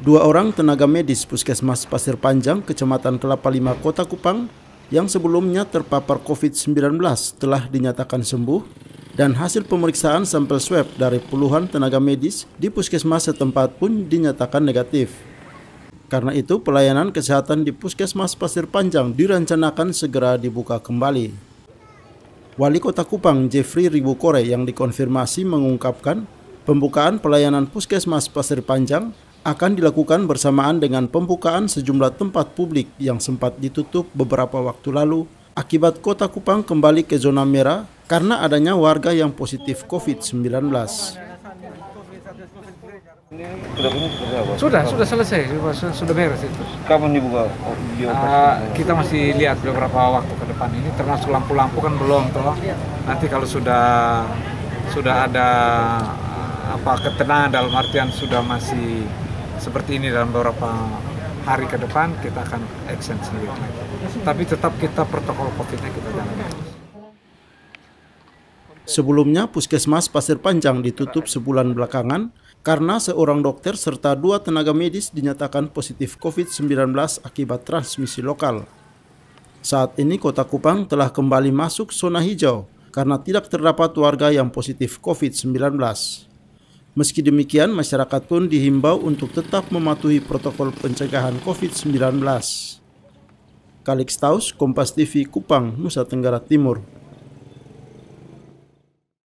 Dua orang tenaga medis Puskesmas Pasir Panjang, Kecamatan Kelapa Lima, Kota Kupang, yang sebelumnya terpapar COVID-19 telah dinyatakan sembuh dan hasil pemeriksaan sampel swab dari puluhan tenaga medis di puskesmas setempat pun dinyatakan negatif. Karena itu, pelayanan kesehatan di Puskesmas Pasir Panjang direncanakan segera dibuka kembali. Wali Kota Kupang Jeffrey Ribukore yang dikonfirmasi mengungkapkan pembukaan pelayanan Puskesmas Pasir Panjang akan dilakukan bersamaan dengan pembukaan sejumlah tempat publik yang sempat ditutup beberapa waktu lalu akibat kota Kupang kembali ke zona merah karena adanya warga yang positif COVID-19. Sudah, sudah selesai, sudah, sudah beres itu. Kapan dibuka? Uh, kita masih lihat beberapa waktu ke depan ini, termasuk lampu-lampu kan belum toh. Nanti kalau sudah sudah ada ah, apa ketenangan dalam artian sudah masih seperti ini dalam beberapa hari ke depan kita akan action sendiri. Tapi tetap kita protokol COVID-nya kita jalani. Sebelumnya, Puskesmas Pasir Panjang ditutup sebulan belakangan karena seorang dokter serta dua tenaga medis dinyatakan positif COVID-19 akibat transmisi lokal. Saat ini kota Kupang telah kembali masuk zona hijau karena tidak terdapat warga yang positif COVID-19. Meski demikian, masyarakat pun dihimbau untuk tetap mematuhi protokol pencegahan COVID-19. Kalix Taus, Kompas TV, Kupang, Nusa Tenggara Timur.